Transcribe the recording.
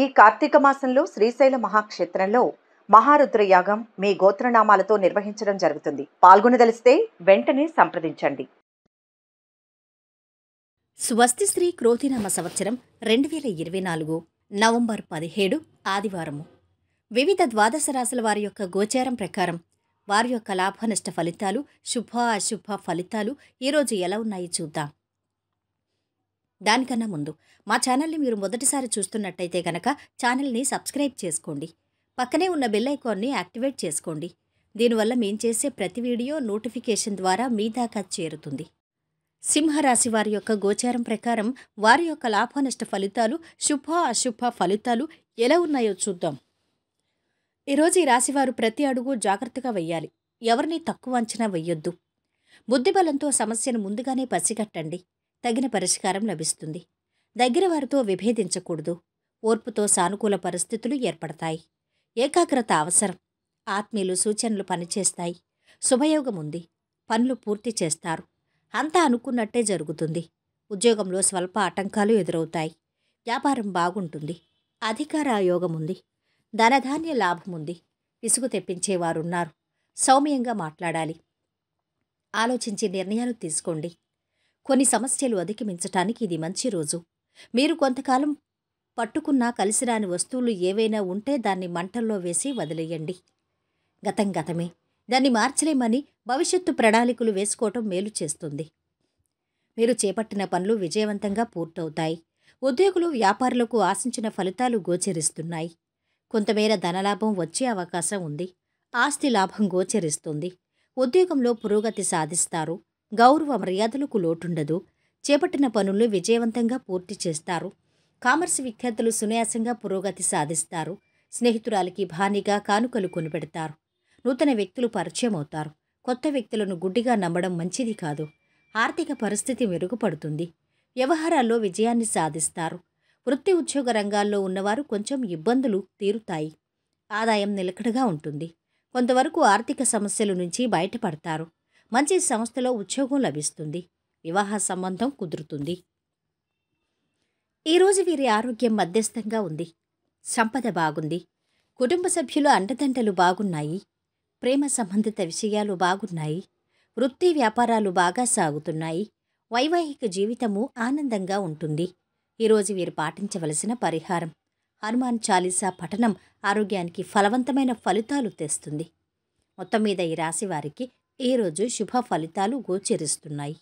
ఈ కార్తీక మాసంలో శ్రీశైల మహాక్షేత్రంలో మహారుద్ర యాగం మీ గోత్రనామాలతో నిర్వహించడం జరుగుతుంది పాల్గొనదలిస్తే వెంటనే సంప్రదించండి స్వస్తి శ్రీ క్రోతినామ సంవత్సరం రెండు వేల ఇరవై నాలుగు నవంబర్ పదిహేడు ఆదివారము వివిధ ద్వాదశ రాశుల వారి యొక్క గోచారం ప్రకారం వారి యొక్క లాభనష్ట ఫలితాలు శుభ అశుభ ఫలితాలు ఈరోజు ఎలా ఉన్నాయి చూద్దాం దానికన్నా ముందు మా ఛానల్ని మీరు మొదటిసారి చూస్తున్నట్టయితే కనుక ఛానల్ని సబ్స్క్రైబ్ చేసుకోండి పక్కనే ఉన్న బెల్ ఐకాన్ని యాక్టివేట్ చేసుకోండి దీనివల్ల మేం చేసే ప్రతి వీడియో నోటిఫికేషన్ ద్వారా మీ దాకా చేరుతుంది సింహరాశి వారి యొక్క గోచారం ప్రకారం వారి యొక్క లాభనష్ట ఫలితాలు శుభ అశుభ ఫలితాలు ఎలా ఉన్నాయో చూద్దాం ఈరోజు ఈ రాశివారు ప్రతి అడుగు జాగ్రత్తగా వెయ్యాలి ఎవరిని తక్కువ అంచనా వెయ్యొద్దు బుద్ధిబలంతో సమస్యను ముందుగానే పసిగట్టండి తగిన పరిష్కారం లభిస్తుంది దగ్గర వారితో విభేదించకూడదు ఓర్పుతో సానుకూల పరిస్థితులు ఏర్పడతాయి ఏకాగ్రత అవసరం ఆత్మీయులు సూచనలు పనిచేస్తాయి శుభయోగం ఉంది పనులు పూర్తి చేస్తారు అంతా అనుకున్నట్టే జరుగుతుంది ఉద్యోగంలో స్వల్ప ఆటంకాలు ఎదురవుతాయి వ్యాపారం బాగుంటుంది అధికార యోగం ఉంది ధనధాన్య లాభం ఉంది ఇసుగు తెప్పించేవారున్నారు సౌమ్యంగా మాట్లాడాలి ఆలోచించి నిర్ణయాలు తీసుకోండి కొన్ని సమస్యలు అధిగమించటానికి ఇది మంచి రోజు మీరు కొంతకాలం పట్టుకున్నా కలిసిరాని వస్తువులు ఏవైనా ఉంటే దాన్ని మంటల్లో వేసి వదిలేయండి గతం గతమే దాన్ని మార్చలేమని భవిష్యత్తు ప్రణాళికలు వేసుకోవటం మేలు చేస్తుంది మీరు చేపట్టిన పనులు విజయవంతంగా పూర్తవుతాయి ఉద్యోగులు వ్యాపారులకు ఆశించిన ఫలితాలు గోచరిస్తున్నాయి కొంతమేర ధనలాభం వచ్చే అవకాశం ఉంది ఆస్తి లాభం గోచరిస్తుంది ఉద్యోగంలో పురోగతి సాధిస్తారు గౌరవ మర్యాదలకు లోటుండదు చేపట్టిన పనులు విజయవంతంగా పూర్తి చేస్తారు కామర్స్ విద్యార్థులు సునాయాసంగా పురోగతి సాధిస్తారు స్నేహితురాలకి భానిగా కానుకలు కొనిపెడతారు నూతన వ్యక్తులు పరిచయం అవుతారు కొత్త వ్యక్తులను గుడ్డిగా నమ్మడం మంచిది కాదు ఆర్థిక పరిస్థితి మెరుగుపడుతుంది వ్యవహారాల్లో విజయాన్ని సాధిస్తారు వృత్తి ఉద్యోగ రంగాల్లో ఉన్నవారు కొంచెం ఇబ్బందులు తీరుతాయి ఆదాయం నిలకడగా ఉంటుంది కొంతవరకు ఆర్థిక సమస్యల నుంచి బయటపడతారు మంచి సంస్థలో ఉద్యోగం లభిస్తుంది వివాహ సంబంధం కుదురుతుంది ఈరోజు వీరి ఆరోగ్యం మధ్యస్థంగా ఉంది సంపద బాగుంది కుటుంబ సభ్యులు అండదండలు బాగున్నాయి ప్రేమ సంబంధిత విషయాలు బాగున్నాయి వృత్తి వ్యాపారాలు బాగా సాగుతున్నాయి వైవాహిక జీవితము ఆనందంగా ఉంటుంది ఈరోజు వీరు పాటించవలసిన పరిహారం హనుమాన్ చాలీసా పఠనం ఆరోగ్యానికి ఫలవంతమైన ఫలితాలు తెస్తుంది మొత్తం మీద ఈ రాశి వారికి ఈరోజు శుభ ఫలితాలు గోచరిస్తున్నాయి